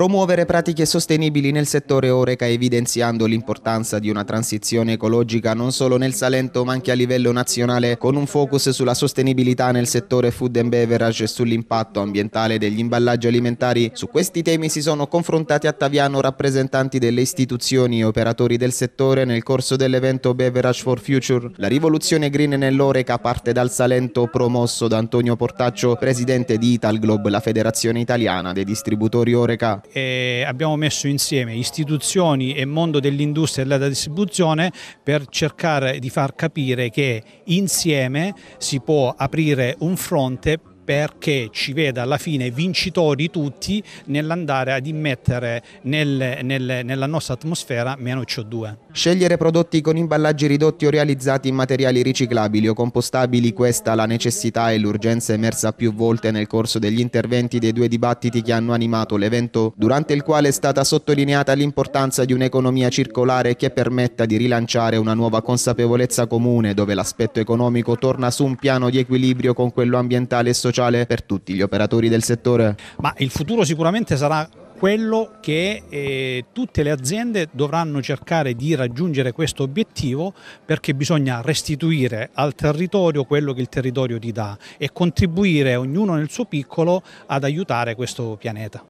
promuovere pratiche sostenibili nel settore Oreca evidenziando l'importanza di una transizione ecologica non solo nel Salento ma anche a livello nazionale con un focus sulla sostenibilità nel settore food and beverage e sull'impatto ambientale degli imballaggi alimentari. Su questi temi si sono confrontati a Taviano rappresentanti delle istituzioni e operatori del settore nel corso dell'evento Beverage for Future. La rivoluzione green nell'Oreca parte dal Salento promosso da Antonio Portaccio, presidente di Italglob, la federazione italiana dei distributori Oreca eh, abbiamo messo insieme istituzioni e mondo dell'industria e della distribuzione per cercare di far capire che insieme si può aprire un fronte perché ci veda alla fine vincitori tutti nell'andare ad immettere nel, nel, nella nostra atmosfera meno CO2. Scegliere prodotti con imballaggi ridotti o realizzati in materiali riciclabili o compostabili, questa la necessità e l'urgenza emersa più volte nel corso degli interventi dei due dibattiti che hanno animato l'evento, durante il quale è stata sottolineata l'importanza di un'economia circolare che permetta di rilanciare una nuova consapevolezza comune dove l'aspetto economico torna su un piano di equilibrio con quello ambientale e sociale commerciale per tutti gli operatori del settore? Ma il futuro sicuramente sarà quello che eh, tutte le aziende dovranno cercare di raggiungere questo obiettivo perché bisogna restituire al territorio quello che il territorio ti dà e contribuire ognuno nel suo piccolo ad aiutare questo pianeta.